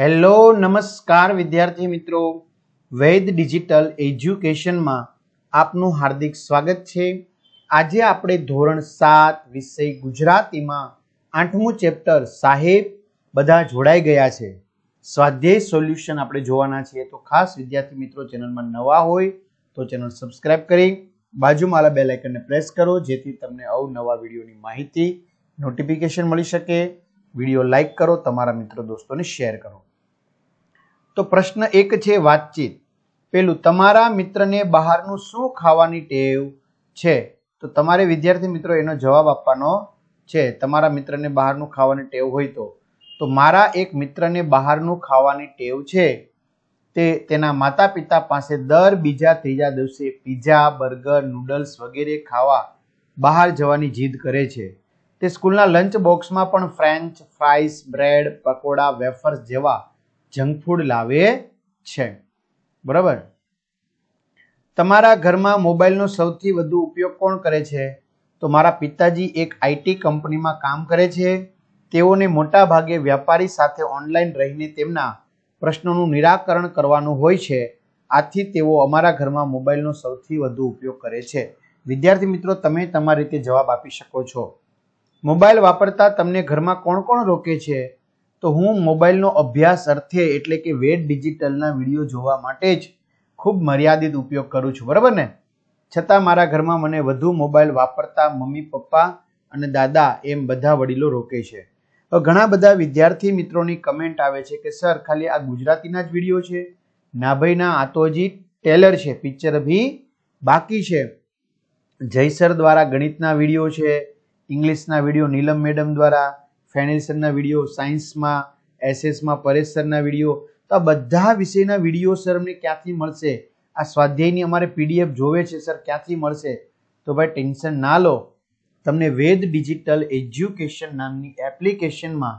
hello નમસ્કાર વિદ્યાર્થી મિત્રો વૈદ ડિજિટલ એજ્યુકેશનમાં આપનું હાર્દિક સ્વાગત છે આજે આપણે ધોરણ સાત વિષય ગુજરાતીમાં આઠમું ચેપ્ટર સાહેબ બધા જોડાઈ ગયા છે સ્વાધ્યાય સોલ્યુશન આપણે જોવાના છીએ તો ખાસ વિદ્યાર્થી મિત્રો ચેનલમાં નવા હોય તો ચેનલ સબસ્ક્રાઇબ કરી બાજુમાં આલા બેલ પ્રેસ કરો જેથી તમને અવનવા વિડીયોની માહિતી નોટિફિકેશન મળી શકે વિડીયો લાઇક કરો તમારા મિત્રો દોસ્તોને શેર કરો તો પ્રશ્ન એક છે વાતચીત પેલું તમારા મિત્રને બહારનું શું ખાવાની ટેવ છે તો તમારે વિદ્યાર્થી મિત્રો એનો જવાબ આપવાનો છે તમારા મિત્રને બહારનું ખાવાની ટેવ હોય તો તો મારા એક મિત્રને બહારનું ખાવાની ટેવ છે તે તેના માતા પિતા પાસે દર બીજા ત્રીજા દિવસે પીઝા બર્ગર નૂડલ્સ વગેરે ખાવા બહાર જવાની જીદ કરે છે તે સ્કૂલના લંચ બોક્સમાં પણ French fries bread pakora wafers જેવા જંક ફૂડ લાવે છે બરાબર તમારા ઘરમાં મોબાઈલનો સૌથી વધુ ઉપયોગ કોણ કરે છે તો મારા પિતાજી એક આઈટી કંપનીમાં કામ કરે છે તેઓને મોટા ભાગે વ્યાપારી સાથે ઓનલાઈન રહીને તેમના પ્રશ્નોનું નિરાકરણ કરવાનું હોય છે આથી તેઓ અમારા ઘરમાં મોબાઈલનો સૌથી વધુ ઉપયોગ કરે છે વિદ્યાર્થી મિત્રો તમે તમારી રીતે જવાબ આપી શકો છો મોબાઈલ વાપરતા તમને ઘરમાં કોણ કોણ રોકે છે તો હું મોબાઈલનો અભ્યાસ અર્થે એટલે કે વેદ ડિજિટલના વિડીયો જોવા માટે જ ખૂબ મર્યાદિત ઉપયોગ કરું છું બરાબર ને છતાં મારા ઘરમાં મને વધુ મોબાઈલ વાપરતા મમ્મી પપ્પા અને દાદા એમ બધા વડીલો રોકે છે ઘણા બધા વિદ્યાર્થી મિત્રોની કમેન્ટ આવે છે કે સર ખાલી આ ગુજરાતીના જ વિડીયો છે ના ભાઈના આ તો હજી ટેલર છે પિક્ચર ભી બાકી છે જયસર દ્વારા ગણિતના વિડીયો છે ઇંગ્લિશના વિડીયો નીલમ મેડમ દ્વારા ફેનિલ સરના વિડીયો સાયન્સમાં એસએસમાં પરેશ સરના વિડીયો તો આ બધા વિષયના વિડીયો સર અમને ક્યાંથી મળશે આ સ્વાધ્યાયની અમારે પીડીએફ જોવે છે સર ક્યાંથી મળશે તો ભાઈ ટેન્શન ના લો તમને વેદ ડિજિટલ એજ્યુકેશન નામની એપ્લિકેશનમાં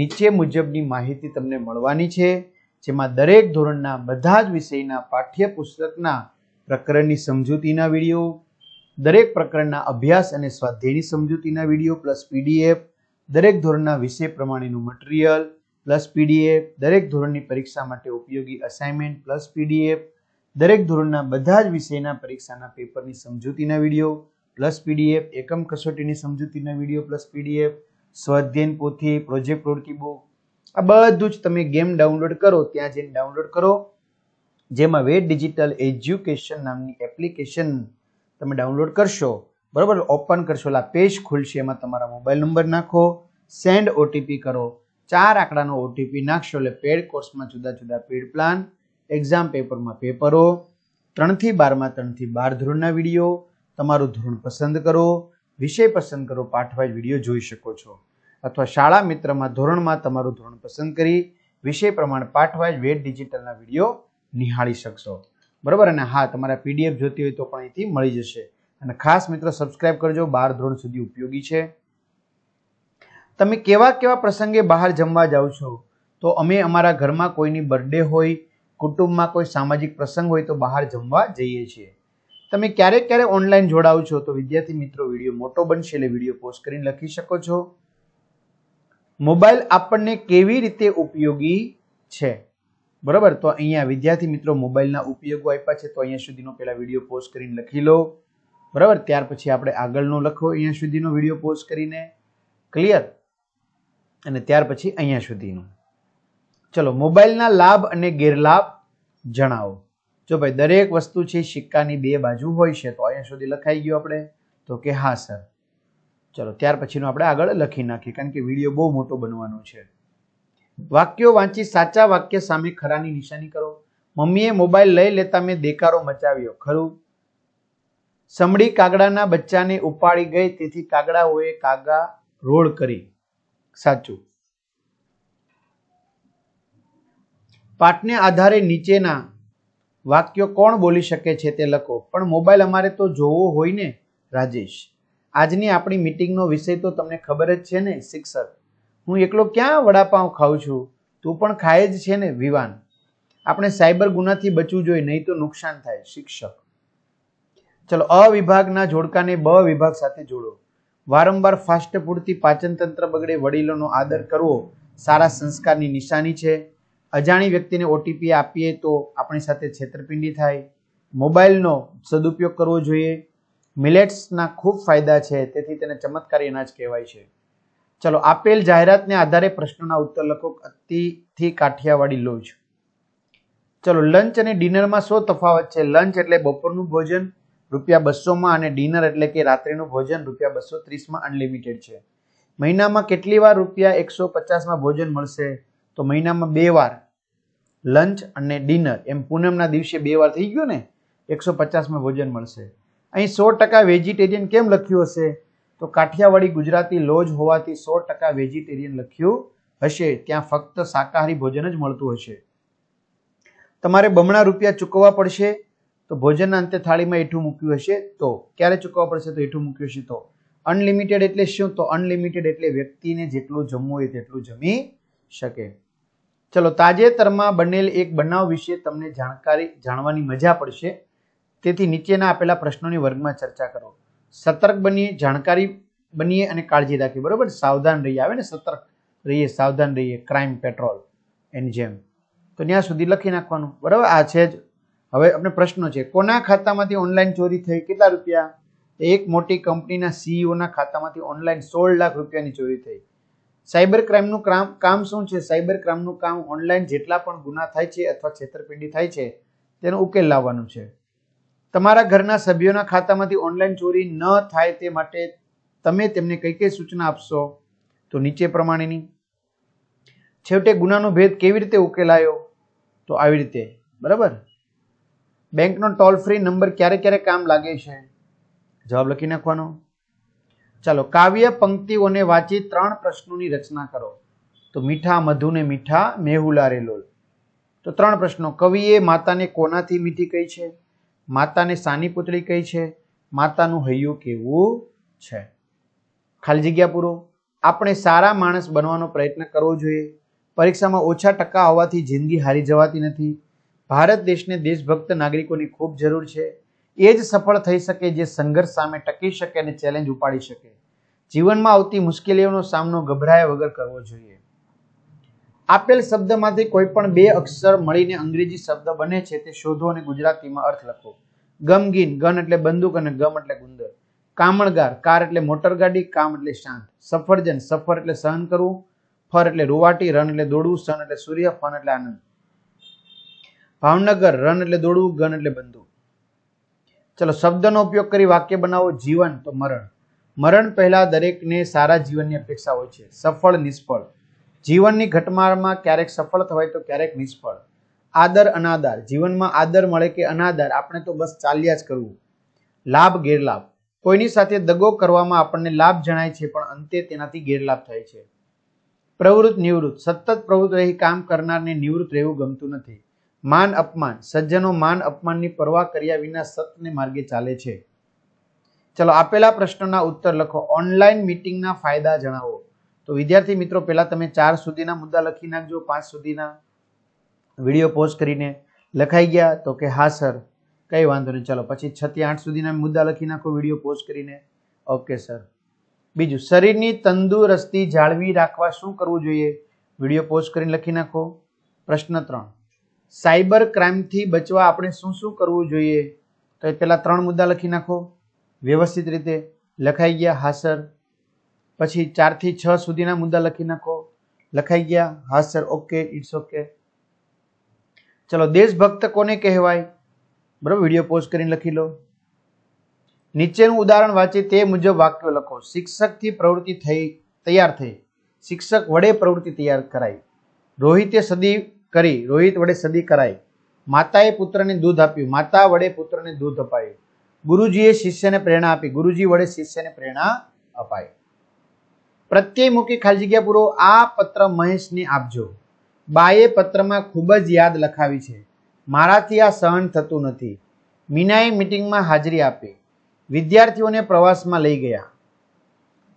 નીચે મુજબની માહિતી તમને મળવાની છે જેમાં દરેક ધોરણના બધા જ વિષયના પાઠ્યપુસ્તકના પ્રકરણની સમજૂતીના વિડીયો દરેક પ્રકરણના અભ્યાસ અને સ્વાધ્યાયની સમજૂતીના વિડીયો પ્લસ પીડીએફ દરેક ધોરણના વિષય પ્રમાણેનું મટીરિયલ પ્લસ પીડીએફ દરેક ધોરણની પરીક્ષા માટે ઉપયોગી અસાઇનમેન્ટ પ્લસ પીડીએફ દરેક ધોરણના બધા જ વિષયના પરીક્ષાના પેપરની સમજૂતીના વિડીયો પ્લસ પીડીએફ એકમ કસોટીની સમજૂતીના વિડીયો પ્લસ પીડીએફ સ્વાધ્યયન પોથી પ્રોજેક્ટ પ્રવૃત્તિ બુક આ બધું જ તમે ગેમ ડાઉનલોડ કરો ત્યાં જઈને ડાઉનલોડ કરો જેમાં વેટ ડિજિટલ એજ્યુકેશન નામની એપ્લિકેશન તમે ડાઉનલોડ કરશો બરાબર ઓપન કરશો એટલે પેજ ખુલશે એમાં તમારા મોબાઈલ નંબર નાખો સેન્ડ ઓટીપી કરો ચાર આંકડાનો ઓટીપી નાખશો એટલે પેડ કોર્સમાં જુદા જુદા પેડ પ્લાન એક્ઝામ પેપરમાં પેપરો ત્રણથી બારમાં ત્રણથી બાર ધોરણના વિડીયો તમારું ધોરણ પસંદ કરો વિષય પસંદ કરો પાઠવાઈ વિડીયો જોઈ શકો છો અથવા શાળા મિત્રમાં ધોરણમાં તમારું ધોરણ પસંદ કરી વિષય પ્રમાણે પાઠવાઈ વેટ ડિજિટલના વિડીયો નિહાળી શકશો બરાબર અને હા તમારા પીડીએફ જોતી હોય તો પણ અહીંથી મળી જશે અને ખાસ મિત્રો સબસ્ક્રાઇબ કરજો બાર ધોરણ સુધી ઉપયોગી છે તમે કેવા કેવા પ્રસંગે બહાર જમવા જાઓ છો તો અમે અમારા ઘરમાં કોઈની બર્થડે હોય કુટુંબમાં કોઈ સામાજિક પ્રસંગ હોય તો બહાર જમવા જઈએ છીએ તમે ક્યારેક ક્યારેક ઓનલાઈન જોડાવ છો તો વિદ્યાર્થી મિત્રો વિડીયો મોટો બનશે એટલે વિડીયો પોસ્ટ કરીને લખી શકો છો મોબાઈલ આપણને કેવી રીતે ઉપયોગી છે બરાબર તો અહીંયા વિદ્યાર્થી મિત્રો મોબાઈલના ઉપયોગો આપ્યા છે તો અહીંયા સુધીનો પહેલા વિડીયો પોસ્ટ કરીને લખી લો બરાબર ત્યાર પછી આપણે આગળનો લખો અહીંયા સુધીનો વિડીયો પોઝ કરીને ક્લિયર અને ત્યાર પછી અહીંયા સુધીનું ચલો મોબાઈલના લાભ અને ગેરલાભ જણાવો જો ભાઈ દરેક વસ્તુ છે સિક્કાની બે બાજુ હોય છે તો અહીંયા સુધી લખાઈ ગયું આપણે તો કે હા સર ચલો ત્યાર પછીનો આપણે આગળ લખી નાખીએ કારણ કે વિડીયો બહુ મોટો બનવાનો છે વાક્યો વાંચી સાચા વાક્ય સામે ખરાની નિશાની કરો મમ્મીએ મોબાઈલ લઈ લેતા મેં દેકારો મચાવ્યો ખરું સમડી કાગડાના બચ્ચાને ઉપાડી ગઈ તેથી કાગડાઓએ કાગા રોળ કરી સાચું પાઠને આધારે નીચેના વાક્યો કોણ બોલી શકે છે તે લખો પણ મોબાઈલ અમારે તો જોવો હોય ને રાજેશ આજની આપણી મિટિંગનો વિષય તો તમને ખબર જ છે ને શિક્ષક હું એકલો ક્યાં વડાપાઉં ખાઉં છું તું પણ ખાય જ છે ને વિવાન આપણે સાયબર ગુનાથી બચવું જોઈએ નહીં તો નુકસાન થાય શિક્ષક ચલો અ વિભાગના જોડકાને બ વિભાગ સાથે જોડો વારંવાર ફાસ્ટ પૂરતી પાચનતંત્ર બગડે વડીલોનો આદર કરવો સારા સંસ્કારની નિશાની છે અજાણી વ્યક્તિને ઓટીપી આપીએ તો આપણી સાથે છેતરપિંડી થાય મોબાઈલનો સદુપયોગ કરવો જોઈએ મિલેટ્સના ખૂબ ફાયદા છે તેથી તેને ચમત્કારી અનાજ કહેવાય છે ચલો આપેલ જાહેરાતને આધારે પ્રશ્નોના ઉત્તર લખો અતિથી કાઠિયાવાડી લોજ ચલો લંચ અને ડિનરમાં શું તફાવત છે લંચ એટલે બપોરનું ભોજન રૂપિયા બસોમાં અને ડિનર એટલે કે રાત્રિનું ભોજન રૂપિયા બસો ત્રીસમાં અનલિમિટેડ છે મહિનામાં કેટલી વાર રૂપિયા એકસો પચાસમાં ભોજન મળશે તો મહિનામાં બે વાર લંચ અને ડિનર એમ પૂનમના દિવસે બે વાર થઈ ગયું ને એકસો પચાસમાં ભોજન મળશે અહીં સો ટકા વેજીટેરિયન કેમ લખ્યું હશે તો કાઠિયાવાડી ગુજરાતી લોજ હોવાથી સો ટકા વેજીટેરિયન લખ્યું હશે ત્યાં ફક્ત શાકાહારી ભોજન જ મળતું હશે તમારે બમણા રૂપિયા ચૂકવવા પડશે તો ભોજનના અંતે થાળીમાં એઠું મૂક્યું હશે તો ક્યારે ચૂકવવા પડશે તો એઠું મૂક્યું હશે તો અનલિમિટેડ એટલે શું તો અનલિમિટેડ એટલે વ્યક્તિને જેટલું જમવું હોય તેટલું જમી શકે ચલો તાજેતરમાં બનેલ એક બનાવ વિશે તમને જાણકારી જાણવાની મજા પડશે તેથી નીચેના આપેલા પ્રશ્નોની વર્ગમાં ચર્ચા કરો સતર્ક બનીએ જાણકારી બનીએ અને કાળજી રાખીએ બરાબર સાવધાન રહીએ આવે ને સતર્ક રહીએ સાવધાન રહીએ ક્રાઇમ પેટ્રોલ એન્ડ જેમ તો ત્યાં સુધી લખી નાખવાનું બરાબર આ છે જ હવે આપણે પ્રશ્નો છે કોના ખાતામાંથી ઓનલાઈન ચોરી થઈ કેટલા રૂપિયા એક મોટી કંપનીના સીઈઓના e ખાતામાંથી ઓનલાઈન સોળ લાખ રૂપિયાની ચોરી થઈ સાયબર ક્રાઇમનું કામ શું છે સાયબર ક્રાઇમનું કામ ઓનલાઈન જેટલા પણ ગુના થાય છે અથવા છેતરપિંડી થાય છે તેનો ઉકેલ લાવવાનું છે તમારા ઘરના સભ્યોના ખાતામાંથી ઓનલાઈન ચોરી ન થાય તે માટે તમે તેમને કઈ કઈ સૂચના આપશો તો નીચે પ્રમાણેની છેવટે ગુનાનો ભેદ કેવી રીતે ઉકેલાયો તો આવી રીતે બરાબર બેંકનો ટોલ ફ્રી નંબર ક્યારે ક્યારે કામ લાગે છે જવાબ લખી નાખવાનો ચાલો કાવ્ય પંક્તિઓને વાંચી ત્રણ પ્રશ્નોની રચના કરો તો મીઠા મધુને મીઠા મેહુલા રેલોલ તો ત્રણ પ્રશ્નો કવિએ માતાને કોનાથી મીઠી કહી છે માતાને સાની પુતળી કહી છે માતાનું હૈયું કેવું છે ખાલી જગ્યા પૂરો આપણે સારા માણસ બનવાનો પ્રયત્ન કરવો જોઈએ પરીક્ષામાં ઓછા ટકા હોવાથી જિંદગી હારી જવાતી નથી ભારત દેશને દેશભક્ત નાગરિકોની ખૂબ જરૂર છે એ જ સફળ થઈ શકે જે સંઘર્ષ સામે ટકી શકે અને ચેલેન્જ ઉપાડી શકે જીવનમાં આવતી મુશ્કેલીઓનો સામનો ગભરાયા વગર કરવો જોઈએ આપેલ શબ્દમાંથી કોઈ પણ બે અક્ષર મળીને અંગ્રેજી શબ્દ બને છે તે શોધો અને ગુજરાતીમાં અર્થ લખો ગમગીન ગન એટલે બંદૂક અને ગમ એટલે ગુંદર કામણગાર કાર એટલે મોટરગાડી કામ એટલે શાંત સફરજન સફર એટલે સહન કરવું ફર એટલે રૂવાટી રન એટલે દોડવું સન એટલે સૂર્ય ફન એટલે આનંદ ભાવનગર રન એટલે દોડવું ગન એટલે બંદૂક ચલો શબ્દનો ઉપયોગ કરી વાક્ય બનાવો જીવન તો મરણ મરણ પહેલા દરેકને સારા જીવનની અપેક્ષા હોય છે સફળ નિષ્ફળ જીવનની ઘટમાળમાં ક્યારેક સફળ થવાય તો ક્યારેક નિષ્ફળ આદર અનાદર જીવનમાં આદર મળે કે અનાદર આપણે તો બસ ચાલ્યા જ કરવું લાભ ગેરલાભ કોઈની સાથે દગો કરવામાં આપણને લાભ જણાય છે પણ અંતે તેનાથી ગેરલાભ થાય છે પ્રવૃત્ત નિવૃત્ત સતત પ્રવૃત્ત રહી કામ કરનારને નિવૃત્ત રહેવું ગમતું નથી માન અપમાન સજ્જનો માન અપમાનની પરવા કર્યા વિના સત્યને માર્ગે ચાલે છે ચલો આપેલા પ્રશ્નોના ઉત્તર લખો ઓનલાઈન મીટિંગના ફાયદા જણાવો તો વિદ્યાર્થી મિત્રો પહેલાં તમે ચાર સુધીના મુદ્દા લખી નાખજો પાંચ સુધીના વિડીયો પોસ્ટ કરીને લખાઈ ગયા તો કે હા સર કંઈ વાંધો નહીં ચલો પછી છ થી આઠ સુધીના મુદ્દા લખી નાખો વિડીયો પોસ્ટ કરીને ઓકે સર બીજું શરીરની તંદુરસ્તી જાળવી રાખવા શું કરવું જોઈએ વિડીયો પોસ્ટ કરીને લખી નાખો પ્રશ્ન ત્રણ સાયબર ક્રાઇમથી બચવા આપણે શું શું કરવું જોઈએ તો એ પહેલાં ત્રણ મુદ્દા લખી નાખો વ્યવસ્થિત રીતે લખાઈ ગયા હાસર પછી ચારથી છ સુધીના મુદ્દા લખી નાખો લખાઈ ગયા હાસર ઓકે ઇટ્સ ઓકે ચલો દેશભક્ત કોને કહેવાય બરાબર વિડીયો પોઝ કરીને લખી લો નીચેનું ઉદાહરણ વાંચે તે મુજબ વાક્યો લખો શિક્ષકથી પ્રવૃત્તિ થઈ તૈયાર થઈ શિક્ષક વડે પ્રવૃત્તિ તૈયાર કરાઈ રોહિતે સદી કરી રોહિત વડે સદી કરાઈ માતાએ પુત્રને દૂધ આપ્યું માતા વડે પુત્રને દૂધ અપાયું ગુરુજીએ શિષ્યને પ્રેરણા આપી ગુરુજી વડે શિષ્યને પ્રેરણા અપાય પ્રત્યય પ્રત્યયમુખી ખાલી જગ્યા પૂરો આ પત્ર મહેશને આપજો બાએ પત્રમાં ખૂબ જ યાદ લખાવી છે મારાથી આ સહન થતું નથી મીનાએ મિટિંગમાં હાજરી આપી વિદ્યાર્થીઓને પ્રવાસમાં લઈ ગયા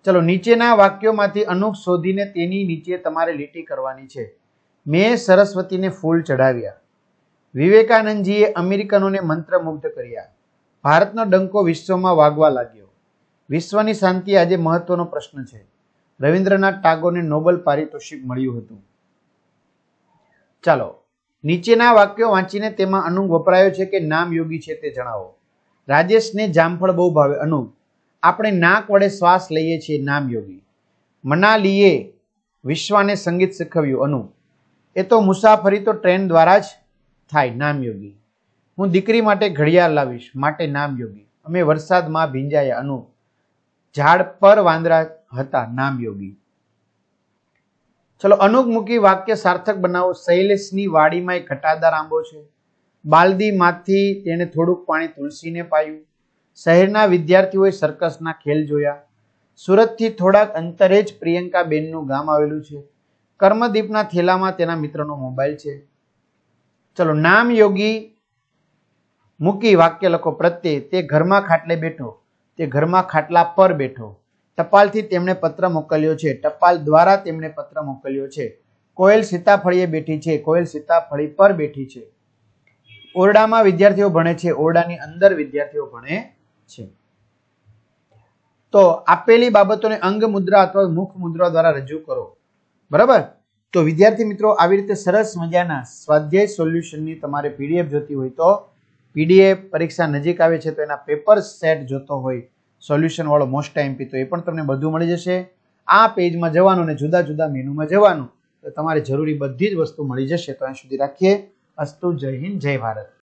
ચલો નીચેના વાક્યોમાંથી અનુક શોધીને તેની નીચે તમારે લીટી કરવાની છે મેં સરસ્વતીને ફૂલ ચઢાવ્યા વિવેકાનંદજીએ અમેરિકનોને મંત્રમુગ્ધ કર્યા ભારતનો ડંકો વિશ્વમાં વાગવા લાગ્યો વિશ્વની શાંતિ આજે મહત્વનો પ્રશ્ન છે રવિન્દ્રનાથ ટાગોરને નોબલ પારિતોષિક મળ્યું હતું ચાલો નીચેના વાક્યો વાંચીને તેમાં અનુંગ વપરાયો છે કે નામ યોગી છે તે જણાવો રાજેશને જામફળ બહુ ભાવે અનુંગ આપણે નાક વડે શ્વાસ લઈએ છીએ નામ યોગી મનાલીએ વિશ્વાને સંગીત શીખવ્યું અનુંગ એ તો મુસાફરી તો ટ્રેન દ્વારા જ થાય નામ યોગી હું દીકરી માટે ઘડિયાળ લાવીશ માટે નામ યોગી અમે વરસાદમાં ભીંજાયા અનુ ઝાડ પર વાંદરા હતા નામ યોગી ચલો અનુગમુખી વાક્ય સાર્થક બનાવો શૈલેષની વાડીમાં એક ઘટાદાર આંબો છે બાલદીમાંથી તેણે થોડુંક પાણી તુલસીને પાયું શહેરના વિદ્યાર્થીઓએ સર્કસના ખેલ જોયા સુરતથી થોડાક અંતરે જ પ્રિયંકાબેનનું ગામ આવેલું છે કર્મદીપના થેલામાં તેના મિત્રનો મોબાઈલ છે ચલો નામ યોગી મૂકી વાક્ય લખો પ્રત્યે તે ઘરમાં ખાટલે બેઠો તે ઘરમાં ખાટલા પર બેઠો ટપાલથી તેમણે પત્ર મોકલ્યો છે ટપાલ દ્વારા તેમણે પત્ર મોકલ્યો છે કોયલ સીતાફળીએ બેઠી છે કોયલ સીતાફળી પર બેઠી છે ઓરડામાં વિદ્યાર્થીઓ ભણે છે ઓરડાની અંદર વિદ્યાર્થીઓ ભણે છે તો આપેલી બાબતોને અંગ મુદ્રા અથવા મુખ મુદ્રા દ્વારા રજૂ કરો બરાબર તો વિદ્યાર્થી મિત્રો આવી રીતે સરસ મજાના સ્વાધ્યાય સોલ્યુશનની તમારે પીડીએફ જોતી હોય તો પીડીએફ પરીક્ષા નજીક આવે છે તો એના પેપર સેટ જોતો હોય સોલ્યુશનવાળો મોસ્ટ ટાઈમ તો એ પણ તમને બધું મળી જશે આ પેજમાં જવાનું અને જુદા જુદા મેનુમાં જવાનું તો તમારે જરૂરી બધી જ વસ્તુ મળી જશે તો અહીં સુધી રાખીએ અસ્તુ જય હિન્દ જય ભારત